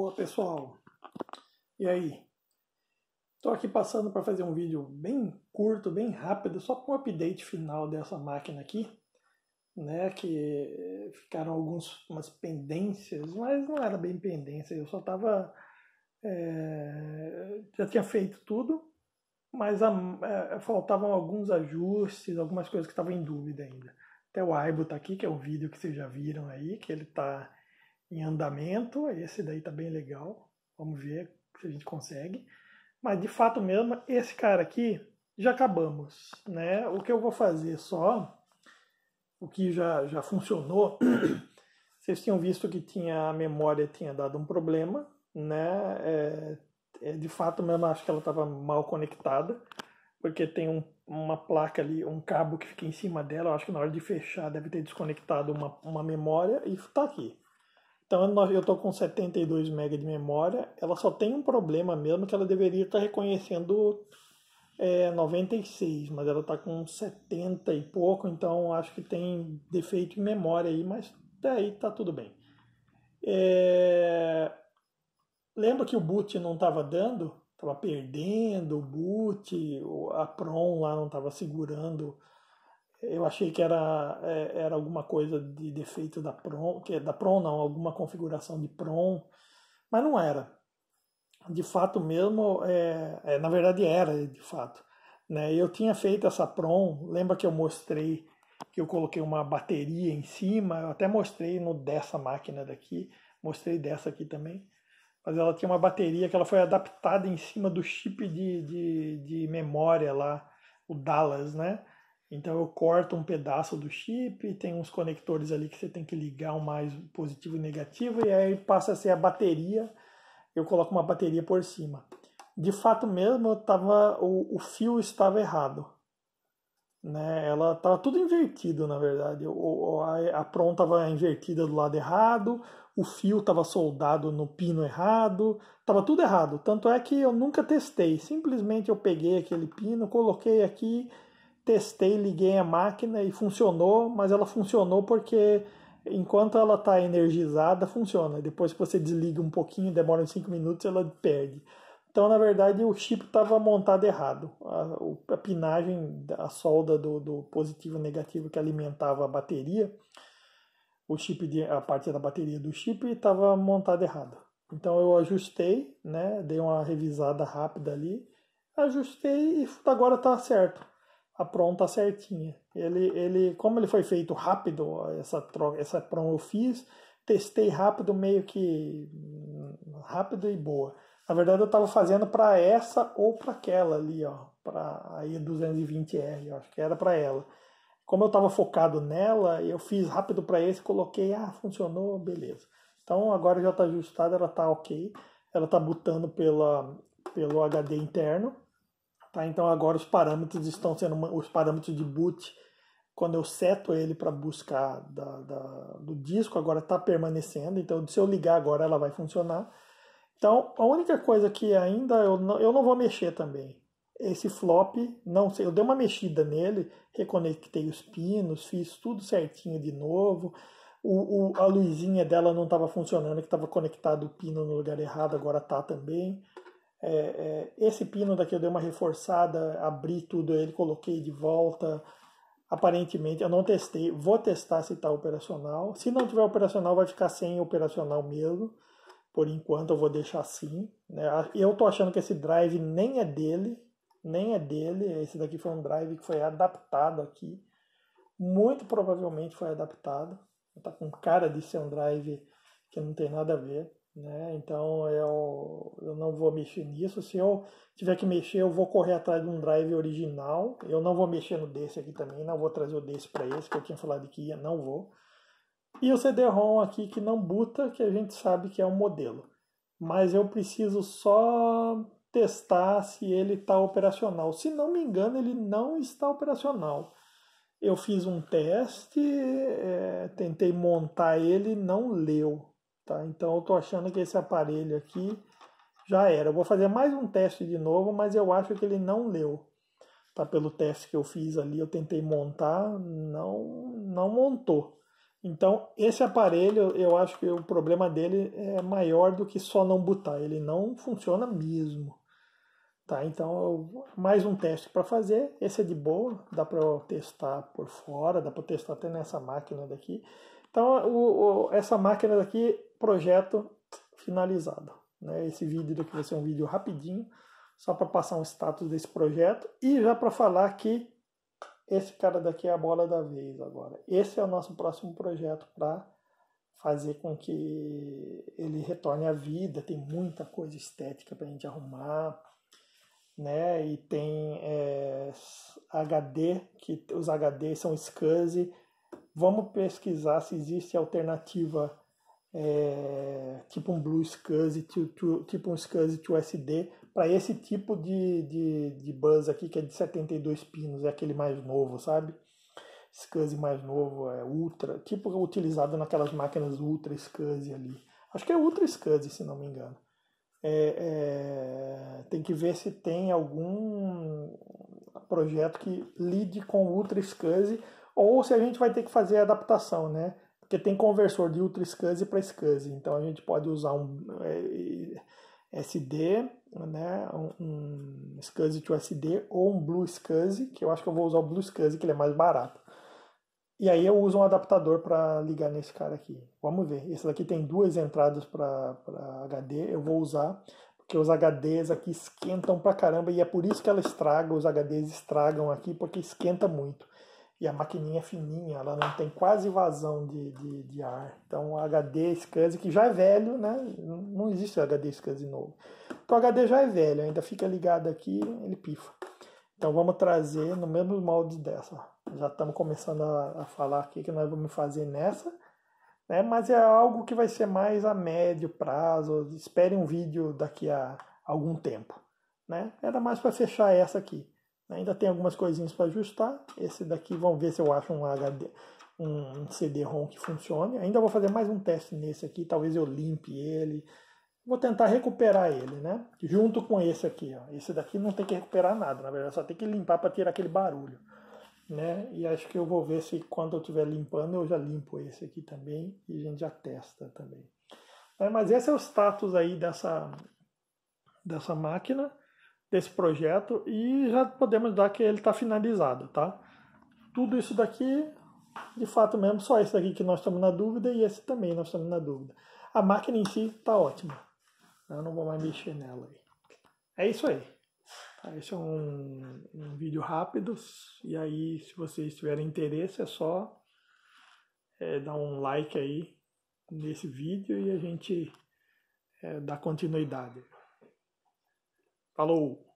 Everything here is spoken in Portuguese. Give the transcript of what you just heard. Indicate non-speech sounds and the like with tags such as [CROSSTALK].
Boa pessoal, e aí? Estou aqui passando para fazer um vídeo bem curto, bem rápido, só para um update final dessa máquina aqui, né? Que ficaram algumas pendências, mas não era bem pendência, eu só estava é, já tinha feito tudo, mas a, é, faltavam alguns ajustes, algumas coisas que estavam em dúvida ainda. Até o Aibo está aqui, que é um vídeo que vocês já viram aí, que ele está em andamento. Esse daí tá bem legal. Vamos ver se a gente consegue. Mas de fato mesmo, esse cara aqui já acabamos, né? O que eu vou fazer só, o que já, já funcionou, [CLEARS THROAT] vocês tinham visto que tinha a memória tinha dado um problema, né? É, é, de fato mesmo, acho que ela estava mal conectada, porque tem um, uma placa ali, um cabo que fica em cima dela, acho que na hora de fechar deve ter desconectado uma, uma memória e está aqui. Então eu estou com 72 MB de memória, ela só tem um problema mesmo que ela deveria estar tá reconhecendo é, 96, mas ela está com 70 e pouco, então acho que tem defeito de memória aí, mas daí tá tudo bem. É... Lembra que o boot não estava dando? Estava perdendo o boot, a PROM lá não estava segurando eu achei que era, é, era alguma coisa de defeito da PROM, que é da PROM não, alguma configuração de PROM, mas não era. De fato mesmo, é, é, na verdade era, de fato. Né? Eu tinha feito essa PROM, lembra que eu mostrei que eu coloquei uma bateria em cima, eu até mostrei no dessa máquina daqui, mostrei dessa aqui também, mas ela tinha uma bateria que ela foi adaptada em cima do chip de, de, de memória lá, o Dallas, né? Então eu corto um pedaço do chip, tem uns conectores ali que você tem que ligar um mais positivo e negativo, e aí passa a ser a bateria, eu coloco uma bateria por cima. De fato mesmo, eu tava, o, o fio estava errado. Né? Ela estava tudo invertido, na verdade. O, a, a estava invertida do lado errado, o fio estava soldado no pino errado, estava tudo errado. Tanto é que eu nunca testei, simplesmente eu peguei aquele pino, coloquei aqui testei, liguei a máquina e funcionou, mas ela funcionou porque enquanto ela está energizada, funciona. Depois que você desliga um pouquinho, demora uns 5 minutos, ela perde. Então, na verdade, o chip estava montado errado. A, a, pinagem, a solda do, do positivo e negativo que alimentava a bateria, o chip de, a parte da bateria do chip estava montada errada. Então eu ajustei, né, dei uma revisada rápida ali, ajustei e agora está certo pronta certinha. Ele, ele, como ele foi feito rápido, essa troca, essa promo eu fiz, testei rápido, meio que rápido e boa. Na verdade, eu estava fazendo para essa ou para aquela ali, ó, para a 220 r acho que era para ela. Como eu estava focado nela, eu fiz rápido para esse, coloquei, ah, funcionou, beleza. Então agora já está ajustada, ela está ok. Ela está botando pela, pelo HD interno Tá? Então agora os parâmetros estão sendo uma, os parâmetros de boot quando eu seto ele para buscar da, da, do disco, agora está permanecendo. Então, se eu ligar agora, ela vai funcionar. Então, a única coisa que ainda eu não, eu não vou mexer também. Esse flop, não sei, eu dei uma mexida nele, reconectei os pinos, fiz tudo certinho de novo. O, o a luzinha dela não estava funcionando, que estava conectado o pino no lugar errado, agora tá também. É, é, esse pino daqui eu dei uma reforçada, abri tudo ele, coloquei de volta. Aparentemente, eu não testei, vou testar se está operacional. Se não tiver operacional, vai ficar sem operacional mesmo. Por enquanto, eu vou deixar assim. Né? Ah, eu estou achando que esse drive nem é dele, nem é dele. Esse daqui foi um drive que foi adaptado aqui. Muito provavelmente foi adaptado. Está com cara de ser um drive que não tem nada a ver. Né? Então eu, eu não vou mexer nisso. Se eu tiver que mexer, eu vou correr atrás de um drive original. Eu não vou mexer no desse aqui também, não vou trazer o desse para esse que eu tinha falado que ia, não vou. E o CD-ROM aqui que não buta, que a gente sabe que é um modelo. Mas eu preciso só testar se ele está operacional. Se não me engano, ele não está operacional. Eu fiz um teste, é, tentei montar ele, não leu. Tá? Então eu estou achando que esse aparelho aqui já era. Eu vou fazer mais um teste de novo, mas eu acho que ele não leu. Tá? Pelo teste que eu fiz ali, eu tentei montar, não, não montou. Então esse aparelho, eu acho que o problema dele é maior do que só não botar. Ele não funciona mesmo. Tá, então eu, mais um teste para fazer. Esse é de boa, dá para testar por fora, dá para testar até nessa máquina daqui. Então, o, o, essa máquina daqui, projeto finalizado. Né? Esse vídeo daqui vai ser um vídeo rapidinho, só para passar um status desse projeto e já para falar que esse cara daqui é a bola da vez agora. Esse é o nosso próximo projeto para fazer com que ele retorne à vida. Tem muita coisa estética para a gente arrumar, né? E tem é, eh, HD, que os HD são e Vamos pesquisar se existe alternativa é, tipo um Blue SCSI, tipo um SCSI to SD, para esse tipo de, de, de bus aqui, que é de 72 pinos, é aquele mais novo, sabe? SCSI mais novo, é Ultra, tipo utilizado naquelas máquinas Ultra SCSI ali. Acho que é Ultra SCSI, se não me engano. É, é, tem que ver se tem algum projeto que lide com Ultra SCSI ou se a gente vai ter que fazer a adaptação, né? Porque tem conversor de Ultra SCSI para SCSI, então a gente pode usar um é, é, SD, né? um, um SCSI to SD ou um Blue SCSI, que eu acho que eu vou usar o Blue SCSI, que ele é mais barato. E aí eu uso um adaptador para ligar nesse cara aqui. Vamos ver. Esse daqui tem duas entradas para HD. Eu vou usar, porque os HDs aqui esquentam pra caramba. E é por isso que ela estraga, os HDs estragam aqui, porque esquenta muito e a maquininha é fininha, ela não tem quase vazão de, de, de ar. Então, o HD SCSI, que já é velho, né? Não existe HD SCSI novo. Então, o HD já é velho, ainda fica ligado aqui, ele pifa. Então, vamos trazer no mesmo molde dessa. Já estamos começando a, a falar aqui que nós vamos fazer nessa, né? Mas é algo que vai ser mais a médio prazo. Espere um vídeo daqui a algum tempo, né? Era mais para fechar essa aqui. Ainda tem algumas coisinhas para ajustar. Esse daqui, vamos ver se eu acho um HD, um CD-ROM que funcione. Ainda vou fazer mais um teste nesse aqui, talvez eu limpe ele. Vou tentar recuperar ele, né? Junto com esse aqui, ó. Esse daqui não tem que recuperar nada, na verdade, só tem que limpar para tirar aquele barulho, né? E acho que eu vou ver se quando eu estiver limpando, eu já limpo esse aqui também e a gente já testa também. É, mas esse é o status aí dessa, dessa máquina desse projeto e já podemos dar que ele está finalizado, tá? Tudo isso daqui, de fato mesmo, só esse daqui que nós estamos na dúvida e esse também nós estamos na dúvida. A máquina em si está ótima. Eu não vou mais mexer nela aí. É isso aí. Tá, esse é um, um vídeo rápido. E aí, se vocês tiverem interesse, é só é, dar um like aí nesse vídeo e a gente é, dá continuidade. Falou!